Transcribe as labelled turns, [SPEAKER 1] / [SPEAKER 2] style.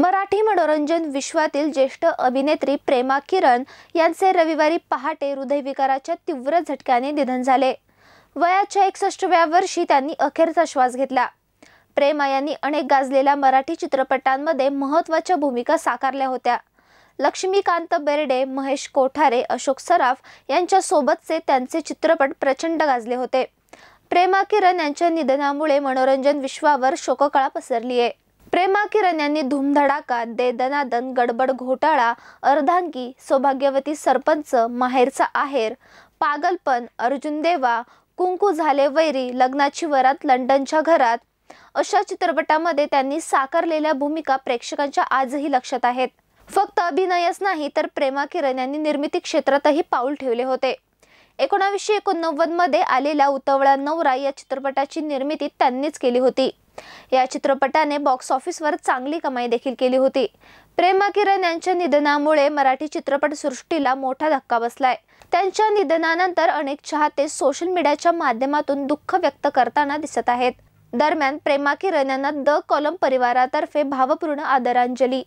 [SPEAKER 1] मराठी मनोरंजन विश्वातील ज्येष्ठ अभिनेत्री प्रेमा किरण यांचे रविवारी पहाटे हृदयविकाराच्या तीव्र झटक्याने निधन झाले वयाच्या एकसष्टव्या वर्षी त्यांनी अखेरचा श्वास घेतला प्रेमा यांनी अनेक गाजलेल्या मराठी चित्रपटांमध्ये महत्त्वाच्या भूमिका साकारल्या होत्या लक्ष्मीकांत बेर्डे महेश कोठारे अशोक सराफ यांच्यासोबतचे त्यांचे चित्रपट प्रचंड गाजले होते प्रेमा किरण यांच्या निधनामुळे मनोरंजन विश्वावर शोककळा पसरली आहे प्रेमा किरण यांनी धुमधडाका देदनादन गडबड घोटाळा अर्धांकी सौभाग्यवती सरपंच माहेरचा आहेर पागलपण अर्जुन देवा कुंकू झाले वैरी लग्नाची वरात लंडनच्या घरात अशा चित्रपटामध्ये त्यांनी साकारलेल्या भूमिका प्रेक्षकांच्या आजही लक्षात आहेत फक्त अभिनयच नाही तर प्रेमा किरण यांनी निर्मिती क्षेत्रातही पाऊल ठेवले होते एकोणावीसशे एकोणनव्वदमध्ये आलेल्या उतवळा नवरा या चित्रपटाची निर्मिती त्यांनीच केली होती या चित्रपटाने बॉक्स ऑफिसवर चांगली कमाई देखील केली होती प्रेमा किरण यांच्या निधनामुळे मराठी चित्रपटसृष्टीला मोठा धक्का बसलाय त्यांच्या निधनानंतर अनेक चाहते सोशल मीडियाच्या माध्यमातून दुःख व्यक्त करताना दिसत आहेत दरम्यान प्रेमा किरण यांना द कॉलम परिवारातर्फे भावपूर्ण आदरांजली